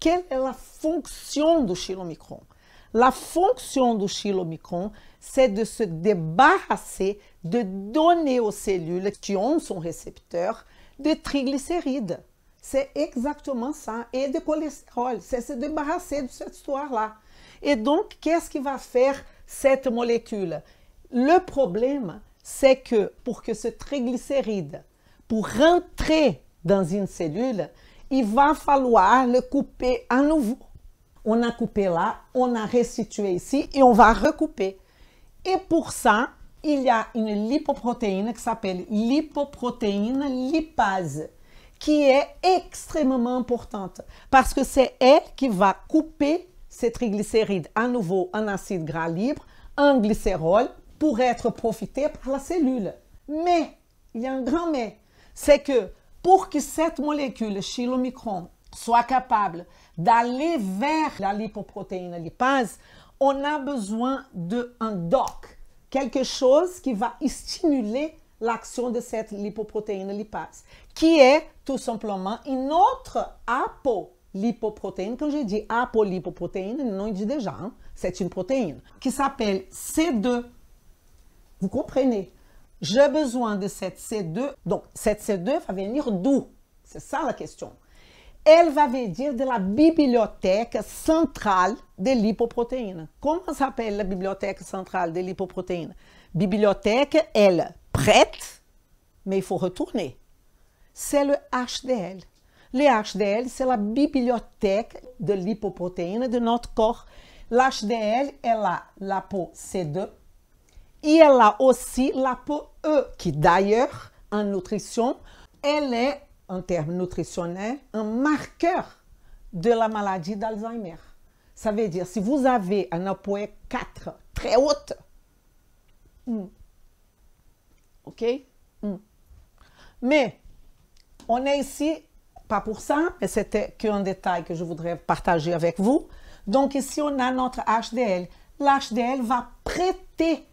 quelle est la fonction du chylomicron La fonction du chylomicron, c'est de se débarrasser, de donner aux cellules qui ont son récepteur de triglycérides. C'est exactement ça. Et de cholestérol, c'est se débarrasser de cette histoire-là. Et donc, qu'est-ce qui va faire cette molécule Le problème, c'est que pour que ce triglycéride, pour rentrer dans une cellule, il va falloir le couper à nouveau. On a coupé là, on a restitué ici et on va recouper. Et pour ça, il y a une lipoprotéine qui s'appelle lipoprotéine lipase qui est extrêmement importante parce que c'est elle qui va couper ces triglycérides à nouveau en acide gras libre, en glycérol pour être profité par la cellule. Mais, il y a un grand mais, c'est que pour que cette molécule le soit capable d'aller vers la lipoprotéine lipase, on a besoin d'un DOC, quelque chose qui va stimuler l'action de cette lipoprotéine lipase, qui est tout simplement une autre apolipoprotéine. Quand j'ai dit, apolipoprotéine, non, dit déjà, hein, c'est une protéine qui s'appelle C2. Vous comprenez j'ai besoin de cette C2. Donc, cette C2 va venir d'où? C'est ça la question. Elle va venir de la bibliothèque centrale de l'hypoprotéine. Comment s'appelle la bibliothèque centrale de l'hypoprotéine? Bibliothèque, elle, prête, mais il faut retourner. C'est le HDL. Le HDL, c'est la bibliothèque de l'hypoprotéine de notre corps. L'HDL est là, c 2 elle a aussi la peau E qui d'ailleurs en nutrition, elle est en termes nutritionnels un marqueur de la maladie d'Alzheimer. Ça veut dire si vous avez un APOE 4 très haute, hmm, ok, hmm. mais on est ici pas pour ça, mais c'était qu'un détail que je voudrais partager avec vous. Donc ici on a notre HDL. L'HDL va prêter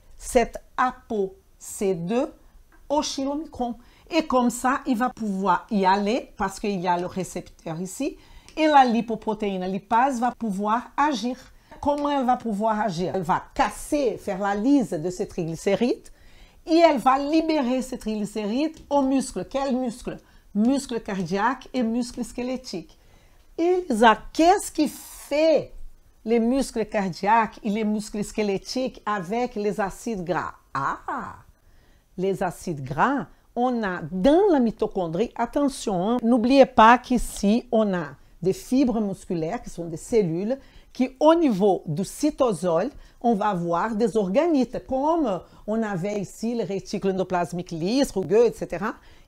apo c 2 au chylomicron. Et comme ça, il va pouvoir y aller parce qu'il y a le récepteur ici. Et la lipoprotéine lipase va pouvoir agir. Comment elle va pouvoir agir Elle va casser, faire la lise de ces triglycérides et elle va libérer ces triglycérides aux muscles. Quels muscles Muscles cardiaques et muscles squelettiques. Elisa, qu'est-ce qui fait les muscles cardiaques et les muscles squelettiques avec les acides gras. Ah! Les acides gras, on a dans la mitochondrie, attention, hein, n'oubliez pas qu'ici, on a des fibres musculaires qui sont des cellules qui, au niveau du cytosol, on va avoir des organites, comme on avait ici le réticule endoplasmique lisse, rugueux, etc.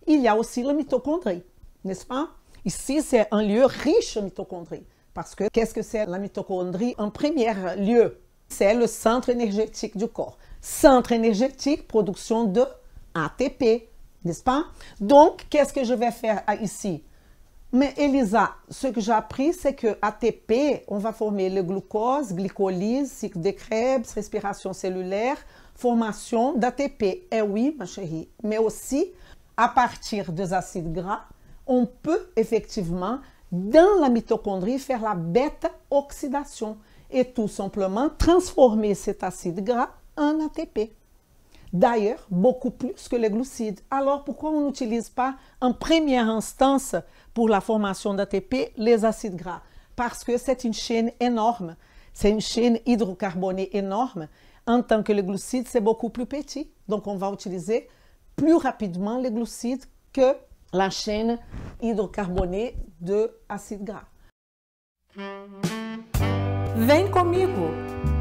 Il y a aussi la mitochondrie, n'est-ce pas? Ici, c'est un lieu riche en mitochondrie. Parce que qu'est-ce que c'est la mitochondrie En premier lieu, c'est le centre énergétique du corps. Centre énergétique, production de ATP, n'est-ce pas Donc, qu'est-ce que je vais faire ici mais Elisa, ce que j'ai appris, c'est que ATP, on va former le glucose, glycolyse, cycle de Krebs, respiration cellulaire, formation d'ATP. Eh oui, ma chérie. Mais aussi, à partir des acides gras, on peut effectivement dans la mitochondrie faire la bêta-oxydation et tout simplement transformer cet acide gras en ATP. D'ailleurs, beaucoup plus que les glucides. Alors, pourquoi on n'utilise pas en première instance pour la formation d'ATP les acides gras Parce que c'est une chaîne énorme. C'est une chaîne hydrocarbonée énorme. En tant que les glucides, c'est beaucoup plus petit. Donc, on va utiliser plus rapidement les glucides que la chaîne hydrocarbonée de acide gras. Vem comigo!